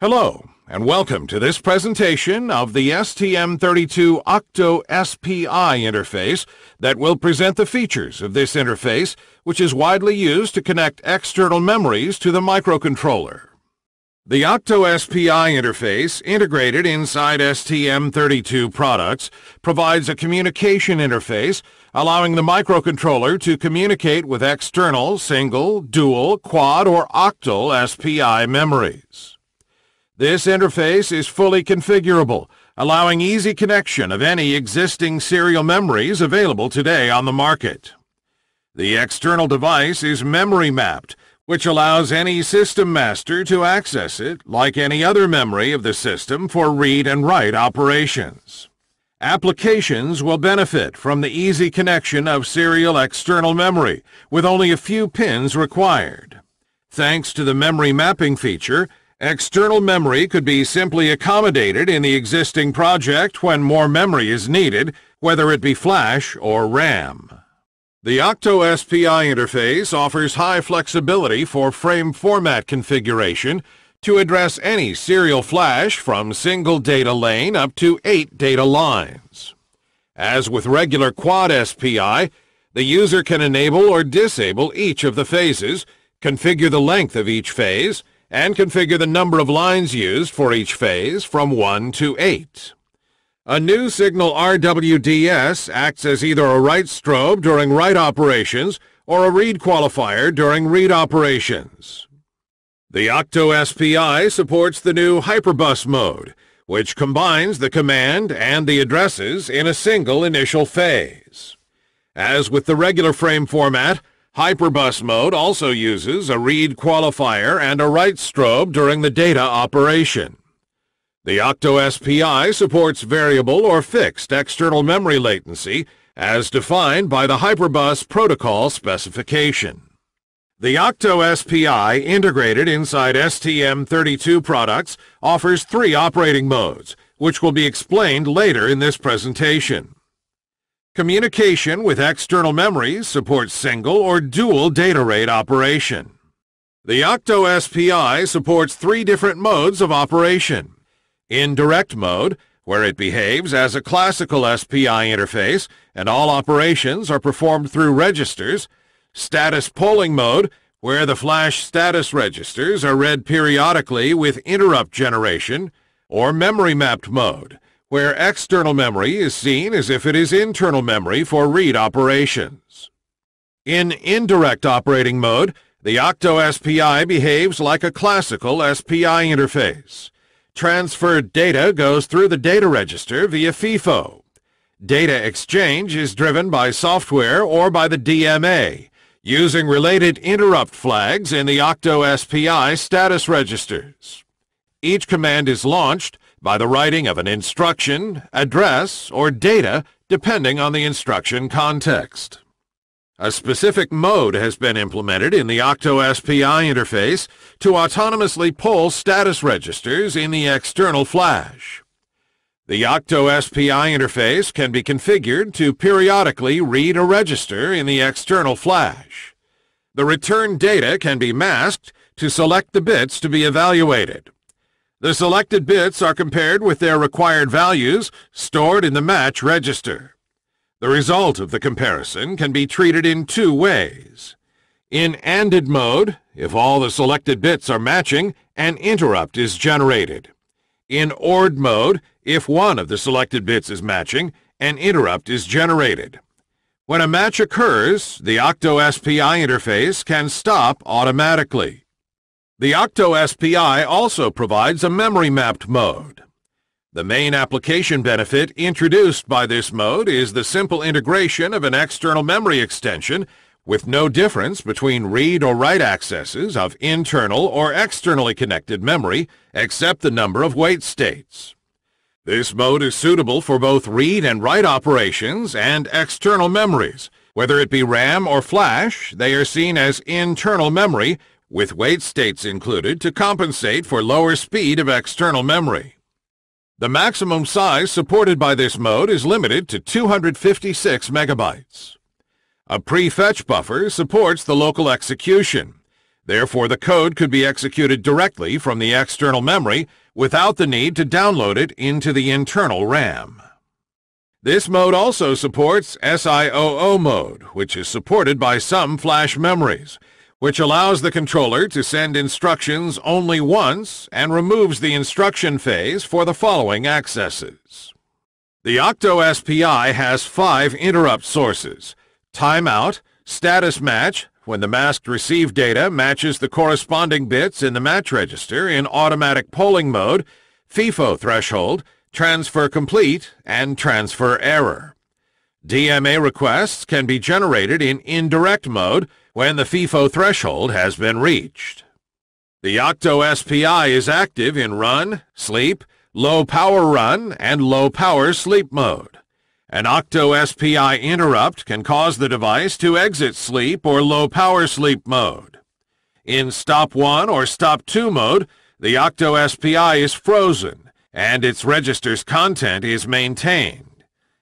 Hello, and welcome to this presentation of the STM32 Octo SPI interface that will present the features of this interface, which is widely used to connect external memories to the microcontroller. The Octo SPI interface, integrated inside STM32 products, provides a communication interface allowing the microcontroller to communicate with external, single, dual, quad, or octal SPI memories. This interface is fully configurable, allowing easy connection of any existing serial memories available today on the market. The external device is memory mapped, which allows any system master to access it like any other memory of the system for read and write operations. Applications will benefit from the easy connection of serial external memory with only a few pins required. Thanks to the memory mapping feature, External memory could be simply accommodated in the existing project when more memory is needed, whether it be flash or RAM. The OctoSPI interface offers high flexibility for frame format configuration to address any serial flash from single data lane up to eight data lines. As with regular quad SPI, the user can enable or disable each of the phases, configure the length of each phase, and configure the number of lines used for each phase from 1 to 8. A new signal RWDS acts as either a write strobe during write operations or a read qualifier during read operations. The OctoSPI supports the new Hyperbus mode, which combines the command and the addresses in a single initial phase. As with the regular frame format, Hyperbus mode also uses a read qualifier and a write strobe during the data operation. The OctoSPI supports variable or fixed external memory latency as defined by the Hyperbus protocol specification. The OctoSPI integrated inside STM32 products offers three operating modes, which will be explained later in this presentation. Communication with external memories supports single or dual data rate operation. The Octo SPI supports three different modes of operation. Indirect mode, where it behaves as a classical SPI interface and all operations are performed through registers. Status polling mode, where the flash status registers are read periodically with interrupt generation, or memory mapped mode, where external memory is seen as if it is internal memory for read operations. In indirect operating mode, the Octo SPI behaves like a classical SPI interface. Transferred data goes through the data register via FIFO. Data exchange is driven by software or by the DMA, using related interrupt flags in the Octo SPI status registers. Each command is launched by the writing of an instruction, address, or data depending on the instruction context. A specific mode has been implemented in the OctoSPI interface to autonomously pull status registers in the external flash. The OctoSPI interface can be configured to periodically read a register in the external flash. The return data can be masked to select the bits to be evaluated. The selected bits are compared with their required values stored in the match register. The result of the comparison can be treated in two ways. In ANDed mode, if all the selected bits are matching, an interrupt is generated. In ORed mode, if one of the selected bits is matching, an interrupt is generated. When a match occurs, the OctoSPI interface can stop automatically. The Octo SPI also provides a memory mapped mode. The main application benefit introduced by this mode is the simple integration of an external memory extension with no difference between read or write accesses of internal or externally connected memory except the number of wait states. This mode is suitable for both read and write operations and external memories. Whether it be RAM or flash, they are seen as internal memory with wait states included to compensate for lower speed of external memory. The maximum size supported by this mode is limited to 256 megabytes. A prefetch buffer supports the local execution. Therefore, the code could be executed directly from the external memory without the need to download it into the internal RAM. This mode also supports SIOO mode, which is supported by some flash memories, which allows the controller to send instructions only once and removes the instruction phase for the following accesses. The Octo SPI has five interrupt sources, timeout, status match, when the masked receive data matches the corresponding bits in the match register in automatic polling mode, FIFO threshold, transfer complete, and transfer error. DMA requests can be generated in indirect mode when the FIFO threshold has been reached. The Octo SPI is active in run, sleep, low power run, and low power sleep mode. An Octo SPI interrupt can cause the device to exit sleep or low power sleep mode. In stop 1 or stop 2 mode, the Octo SPI is frozen and its register's content is maintained.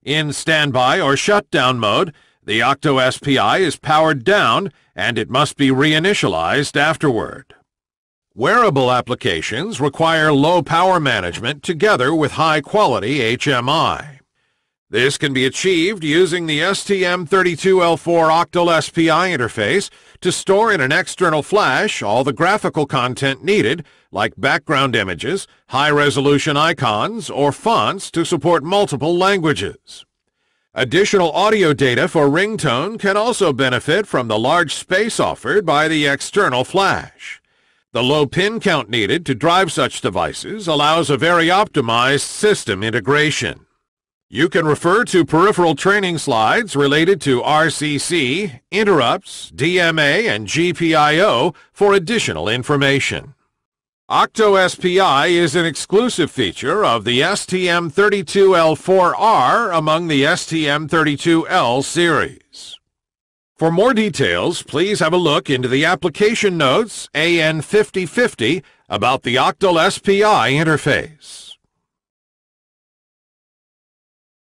In standby or shutdown mode, the Octo SPI is powered down and it must be reinitialized afterward. Wearable applications require low power management together with high-quality HMI. This can be achieved using the STM32L4 Octal SPI interface to store in an external flash all the graphical content needed, like background images, high-resolution icons, or fonts to support multiple languages. Additional audio data for ringtone can also benefit from the large space offered by the external flash. The low pin count needed to drive such devices allows a very optimized system integration. You can refer to peripheral training slides related to RCC, interrupts, DMA, and GPIO for additional information. OctoSPI is an exclusive feature of the STM32L4R among the STM32L series. For more details, please have a look into the application notes AN5050 about the Octal SPI interface.